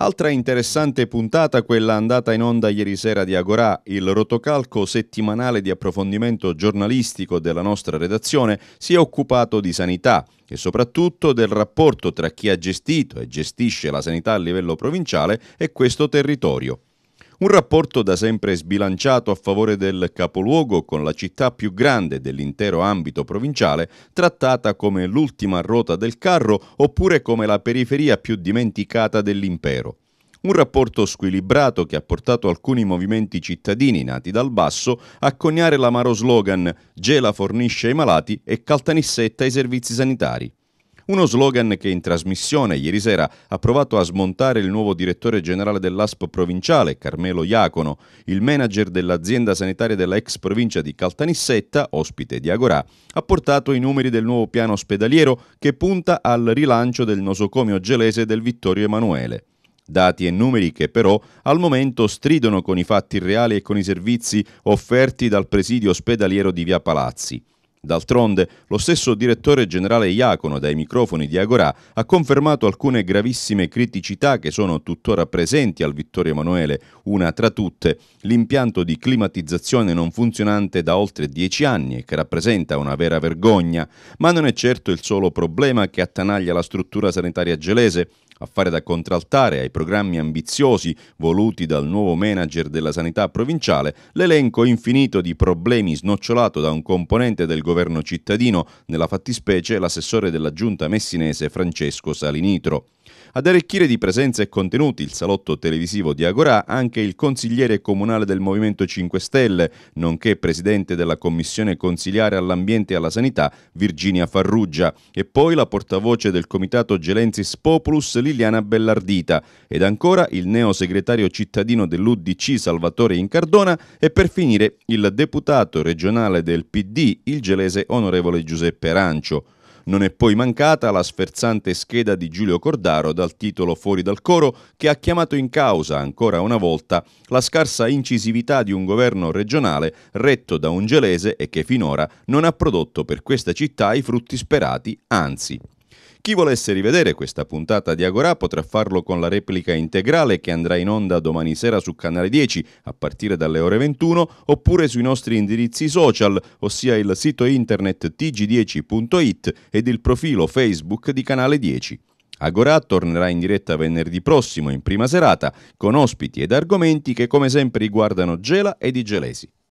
Altra interessante puntata quella andata in onda ieri sera di Agorà, il rotocalco settimanale di approfondimento giornalistico della nostra redazione si è occupato di sanità e soprattutto del rapporto tra chi ha gestito e gestisce la sanità a livello provinciale e questo territorio. Un rapporto da sempre sbilanciato a favore del capoluogo con la città più grande dell'intero ambito provinciale, trattata come l'ultima ruota del carro oppure come la periferia più dimenticata dell'impero. Un rapporto squilibrato che ha portato alcuni movimenti cittadini nati dal basso a coniare l'amaro slogan Gela fornisce ai malati e Caltanissetta ai servizi sanitari. Uno slogan che in trasmissione ieri sera ha provato a smontare il nuovo direttore generale dell'ASP provinciale, Carmelo Iacono, il manager dell'azienda sanitaria della ex provincia di Caltanissetta, ospite di Agorà, ha portato i numeri del nuovo piano ospedaliero che punta al rilancio del nosocomio gelese del Vittorio Emanuele. Dati e numeri che però al momento stridono con i fatti reali e con i servizi offerti dal presidio ospedaliero di Via Palazzi. D'altronde, lo stesso direttore generale Iacono dai microfoni di Agorà ha confermato alcune gravissime criticità che sono tuttora presenti al Vittorio Emanuele, una tra tutte l'impianto di climatizzazione non funzionante da oltre dieci anni che rappresenta una vera vergogna, ma non è certo il solo problema che attanaglia la struttura sanitaria gelese a fare da contraltare ai programmi ambiziosi voluti dal nuovo manager della sanità provinciale, l'elenco infinito di problemi snocciolato da un componente del governo cittadino, nella fattispecie l'assessore della giunta messinese Francesco Salinitro. Ad arricchire di presenze e contenuti il salotto televisivo di Agorà anche il consigliere comunale del Movimento 5 Stelle, nonché presidente della Commissione consiliare all'Ambiente e alla Sanità, Virginia Farrugia, e poi la portavoce del Comitato Gelensis Populus, Liliana Bellardita, ed ancora il neo segretario cittadino dell'UDC Salvatore Incardona e per finire il deputato regionale del PD, il gelese onorevole Giuseppe Arancio. Non è poi mancata la sferzante scheda di Giulio Cordaro dal titolo Fuori dal coro che ha chiamato in causa ancora una volta la scarsa incisività di un governo regionale retto da un gelese e che finora non ha prodotto per questa città i frutti sperati, anzi chi volesse rivedere questa puntata di Agora potrà farlo con la replica integrale che andrà in onda domani sera su Canale 10 a partire dalle ore 21 oppure sui nostri indirizzi social, ossia il sito internet tg10.it ed il profilo Facebook di Canale 10. Agora tornerà in diretta venerdì prossimo in prima serata con ospiti ed argomenti che come sempre riguardano Gela ed i gelesi.